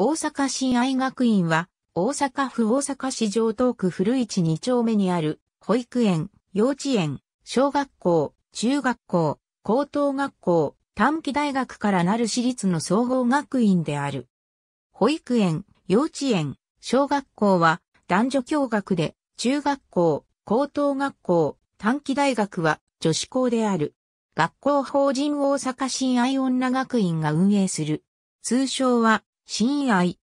大阪市愛学院は、大阪府大阪市城東区古市2丁目にある、保育園、幼稚園、小学校、中学校、高等学校、短期大学からなる私立の総合学院である。保育園、幼稚園、小学校は男女共学で、中学校、高等学校、短期大学は女子校である。学校法人大阪新愛女学院が運営する。通称は親愛。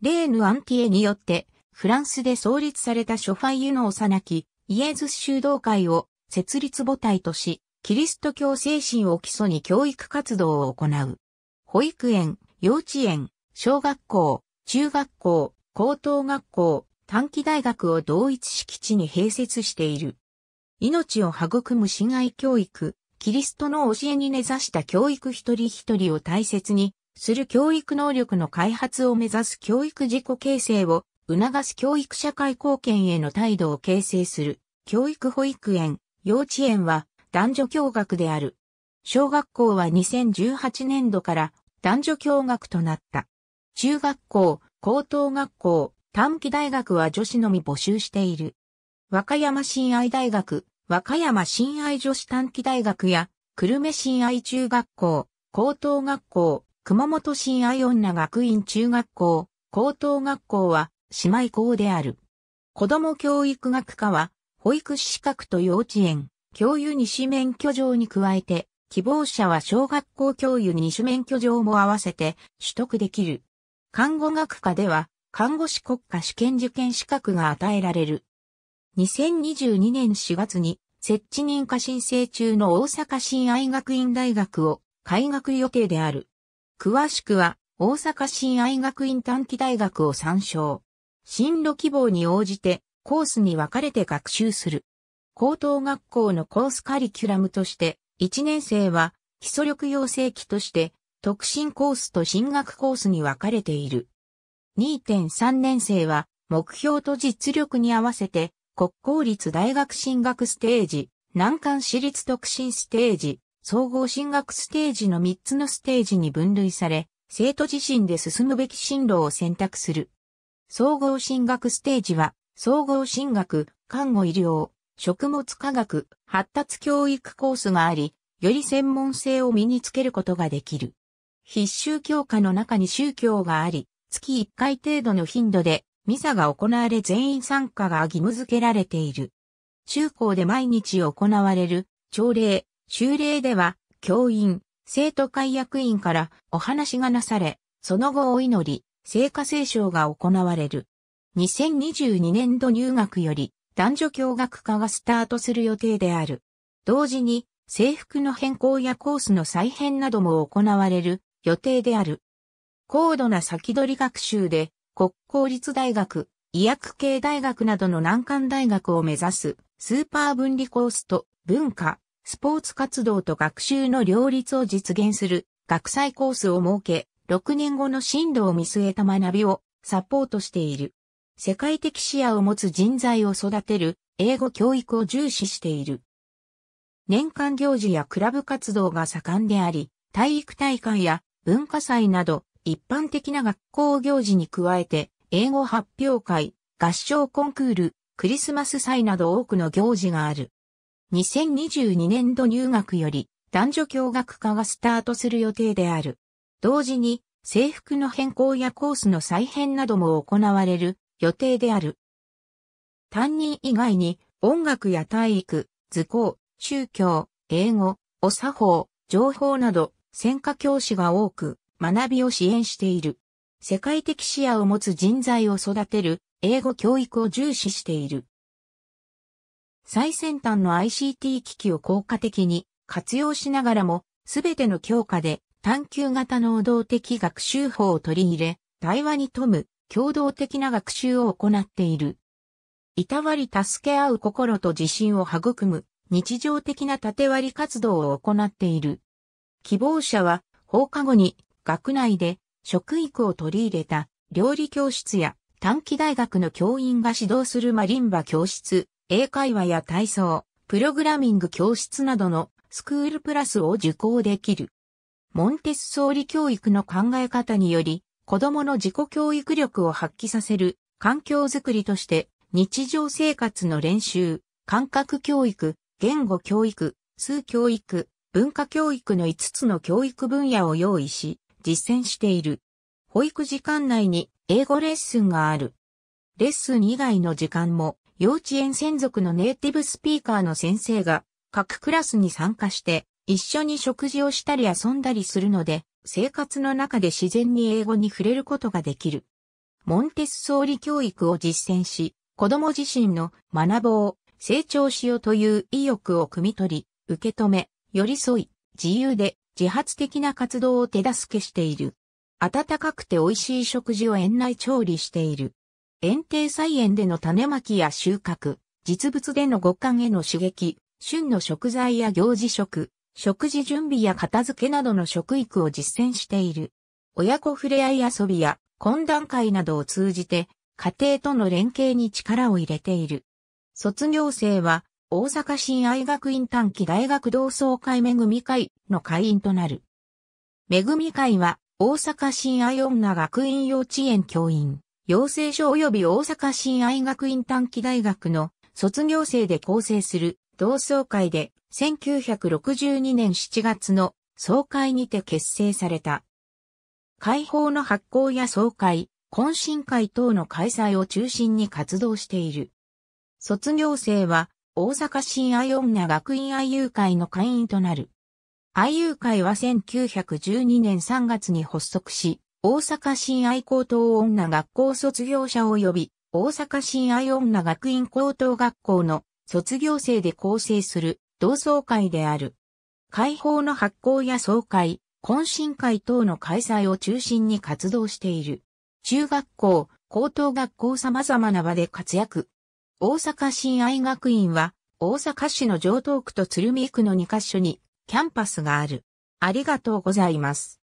レーヌ・アンティエによって、フランスで創立されたショファイユの幼き、イエズス修道会を設立母体とし、キリスト教精神を基礎に教育活動を行う。保育園、幼稚園、小学校、中学校、高等学校、短期大学を同一敷地に併設している。命を育む親愛教育、キリストの教えに根ざした教育一人一人を大切にする教育能力の開発を目指す教育自己形成を促す教育社会貢献への態度を形成する教育保育園、幼稚園は男女共学である。小学校は2018年度から男女共学となった。中学校、高等学校、短期大学は女子のみ募集している。和歌山親愛大学、和歌山親愛女子短期大学や、久留米親愛中学校、高等学校、熊本新愛女学院中学校、高等学校は姉妹校である。子供教育学科は、保育士資格と幼稚園、教諭二種免許状に加えて、希望者は小学校教諭二種免許状も合わせて取得できる。看護学科では、看護師国家試験受験資格が与えられる。2022年4月に、設置認可申請中の大阪新愛学院大学を開学予定である。詳しくは、大阪新愛学院短期大学を参照。進路希望に応じて、コースに分かれて学習する。高等学校のコースカリキュラムとして、1年生は基礎力養成期として、特進コースと進学コースに分かれている。2.3年生は、目標と実力に合わせて、国公立大学進学ステージ、難関私立特進ステージ、総合進学ステージの3つのステージに分類され、生徒自身で進むべき進路を選択する。総合進学ステージは、総合進学、看護医療、食物科学、発達教育コースがあり、より専門性を身につけることができる。必修教科の中に宗教があり、月1回程度の頻度で、ミサが行われ全員参加が義務付けられている。中高で毎日行われる、朝礼、修例では、教員、生徒会役員からお話がなされ、その後お祈り、聖火聖章が行われる。2022年度入学より男女共学化がスタートする予定である。同時に制服の変更やコースの再編なども行われる予定である。高度な先取り学習で国公立大学、医薬系大学などの難関大学を目指すスーパー分離コースと文化、スポーツ活動と学習の両立を実現する学祭コースを設け、6年後の進路を見据えた学びをサポートしている。世界的視野を持つ人材を育てる英語教育を重視している。年間行事やクラブ活動が盛んであり、体育大会や文化祭など一般的な学校行事に加えて、英語発表会、合唱コンクール、クリスマス祭など多くの行事がある。2022年度入学より男女共学化がスタートする予定である。同時に制服の変更やコースの再編なども行われる予定である。担任以外に音楽や体育、図工、宗教、英語、お作法、情報など専科教師が多く学びを支援している。世界的視野を持つ人材を育てる英語教育を重視している。最先端の ICT 機器を効果的に活用しながらも、すべての教科で探求型能動的学習法を取り入れ、対話に富む共同的な学習を行っている。いたわり助け合う心と自信を育む日常的な縦割り活動を行っている。希望者は放課後に学内で食育を取り入れた料理教室や短期大学の教員が指導するマリンバ教室、英会話や体操、プログラミング教室などのスクールプラスを受講できる。モンテッソーリ教育の考え方により、子供の自己教育力を発揮させる環境づくりとして、日常生活の練習、感覚教育、言語教育、数教育、文化教育の5つの教育分野を用意し、実践している。保育時間内に英語レッスンがある。レッスン以外の時間も幼稚園専属のネイティブスピーカーの先生が各クラスに参加して一緒に食事をしたり遊んだりするので生活の中で自然に英語に触れることができる。モンテッソーリ教育を実践し子供自身の学ぼう、成長しようという意欲を汲み取り、受け止め、寄り添い、自由で自発的な活動を手助けしている。温かくて美味しい食事を園内調理している。園庭菜園での種まきや収穫、実物での五感への刺激、旬の食材や行事食、食事準備や片付けなどの食育を実践している。親子ふれあい遊びや懇談会などを通じて、家庭との連携に力を入れている。卒業生は、大阪新愛学院短期大学同窓会めぐみ会の会員となる。めぐみ会は、大阪新愛女学院幼稚園教員。養成所及び大阪新愛学院短期大学の卒業生で構成する同窓会で1962年7月の総会にて結成された。会報の発行や総会、懇親会等の開催を中心に活動している。卒業生は大阪新愛女学院愛友会の会員となる。愛友会は1912年3月に発足し、大阪親愛高等女学校卒業者及び大阪親愛女学院高等学校の卒業生で構成する同窓会である。会報の発行や総会、懇親会等の開催を中心に活動している。中学校、高等学校様々な場で活躍。大阪親愛学院は、大阪市の城東区と鶴見区の2カ所にキャンパスがある。ありがとうございます。